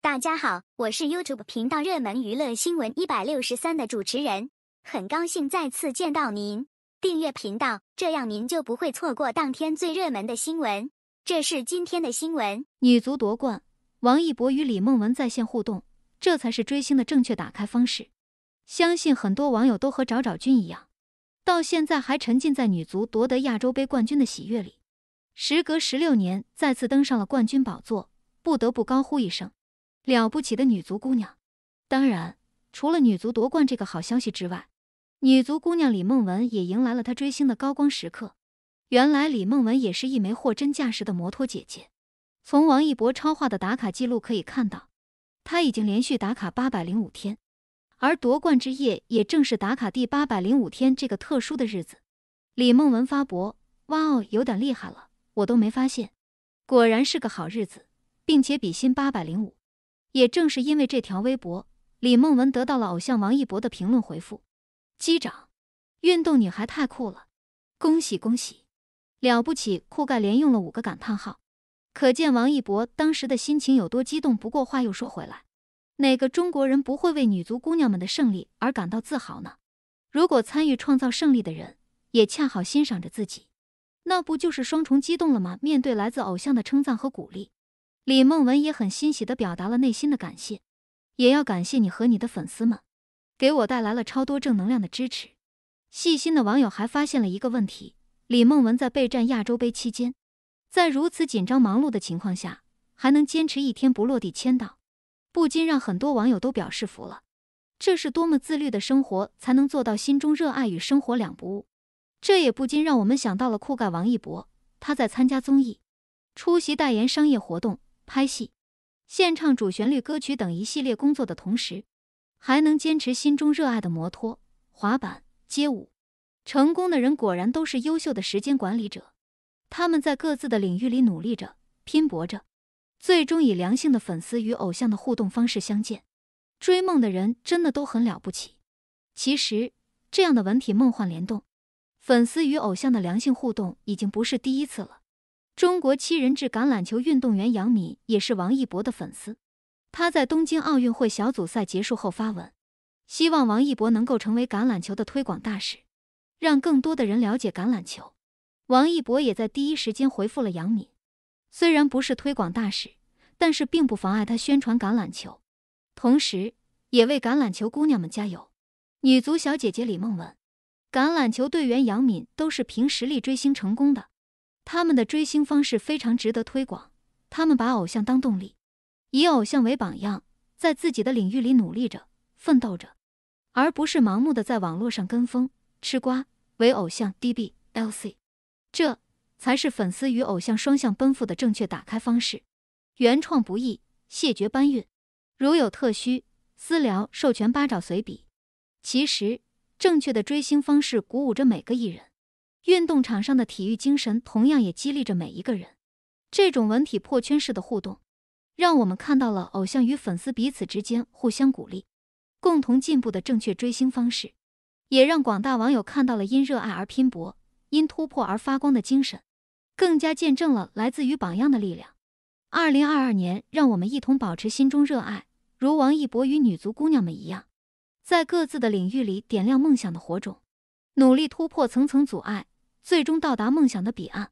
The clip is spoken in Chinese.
大家好，我是 YouTube 频道热门娱乐新闻一百六十三的主持人，很高兴再次见到您。订阅频道，这样您就不会错过当天最热门的新闻。这是今天的新闻：女足夺冠，王一博与李梦雯在线互动，这才是追星的正确打开方式。相信很多网友都和找找君一样，到现在还沉浸在女足夺得亚洲杯冠军的喜悦里。时隔十六年，再次登上了冠军宝座，不得不高呼一声！了不起的女足姑娘，当然，除了女足夺冠这个好消息之外，女足姑娘李梦雯也迎来了她追星的高光时刻。原来李梦雯也是一枚货真价实的摩托姐姐。从王一博超话的打卡记录可以看到，他已经连续打卡八百零五天，而夺冠之夜也正是打卡第八百零五天这个特殊的日子。李梦雯发博：哇哦，有点厉害了，我都没发现，果然是个好日子，并且比心八百零五。也正是因为这条微博，李梦文得到了偶像王一博的评论回复：“机长，运动女孩太酷了，恭喜恭喜，了不起酷盖！”连用了五个感叹号，可见王一博当时的心情有多激动。不过话又说回来，哪个中国人不会为女足姑娘们的胜利而感到自豪呢？如果参与创造胜利的人也恰好欣赏着自己，那不就是双重激动了吗？面对来自偶像的称赞和鼓励。李梦文也很欣喜的表达了内心的感谢，也要感谢你和你的粉丝们，给我带来了超多正能量的支持。细心的网友还发现了一个问题：李梦文在备战亚洲杯期间，在如此紧张忙碌的情况下，还能坚持一天不落地签到，不禁让很多网友都表示服了。这是多么自律的生活才能做到心中热爱与生活两不误？这也不禁让我们想到了酷盖王一博，他在参加综艺、出席代言商业活动。拍戏、献唱主旋律歌曲等一系列工作的同时，还能坚持心中热爱的摩托、滑板、街舞。成功的人果然都是优秀的时间管理者，他们在各自的领域里努力着、拼搏着，最终以良性的粉丝与偶像的互动方式相见。追梦的人真的都很了不起。其实，这样的文体梦幻联动、粉丝与偶像的良性互动，已经不是第一次了。中国七人制橄榄球运动员杨敏也是王一博的粉丝，他在东京奥运会小组赛结束后发文，希望王一博能够成为橄榄球的推广大使，让更多的人了解橄榄球。王一博也在第一时间回复了杨敏，虽然不是推广大使，但是并不妨碍他宣传橄榄球，同时也为橄榄球姑娘们加油。女足小姐姐李梦雯、橄榄球队员杨敏都是凭实力追星成功的。他们的追星方式非常值得推广。他们把偶像当动力，以偶像为榜样，在自己的领域里努力着、奋斗着，而不是盲目的在网络上跟风、吃瓜、为偶像 D B L C。这才是粉丝与偶像双向奔赴的正确打开方式。原创不易，谢绝搬运。如有特需，私聊授权八爪随笔。其实，正确的追星方式鼓舞着每个艺人。运动场上的体育精神同样也激励着每一个人。这种文体破圈式的互动，让我们看到了偶像与粉丝彼此之间互相鼓励、共同进步的正确追星方式，也让广大网友看到了因热爱而拼搏、因突破而发光的精神，更加见证了来自于榜样的力量。二零二二年，让我们一同保持心中热爱，如王一博与女足姑娘们一样，在各自的领域里点亮梦想的火种，努力突破层层阻碍。最终到达梦想的彼岸。